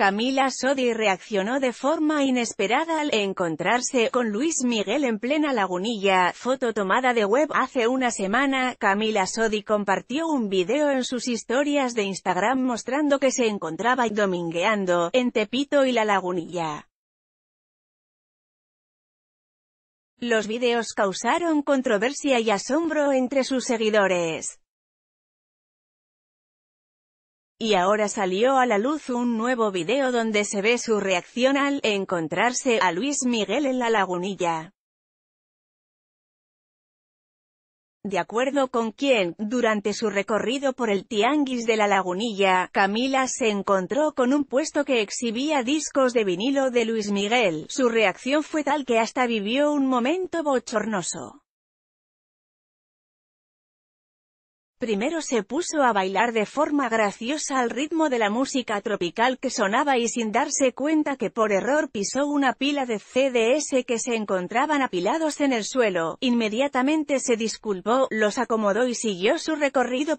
Camila Sodi reaccionó de forma inesperada al encontrarse con Luis Miguel en plena lagunilla, foto tomada de web hace una semana, Camila Sodi compartió un video en sus historias de Instagram mostrando que se encontraba domingueando, en Tepito y la lagunilla. Los videos causaron controversia y asombro entre sus seguidores. Y ahora salió a la luz un nuevo video donde se ve su reacción al encontrarse a Luis Miguel en la lagunilla. De acuerdo con quien, durante su recorrido por el Tianguis de la Lagunilla, Camila se encontró con un puesto que exhibía discos de vinilo de Luis Miguel. Su reacción fue tal que hasta vivió un momento bochornoso. Primero se puso a bailar de forma graciosa al ritmo de la música tropical que sonaba y sin darse cuenta que por error pisó una pila de CDS que se encontraban apilados en el suelo. Inmediatamente se disculpó, los acomodó y siguió su recorrido.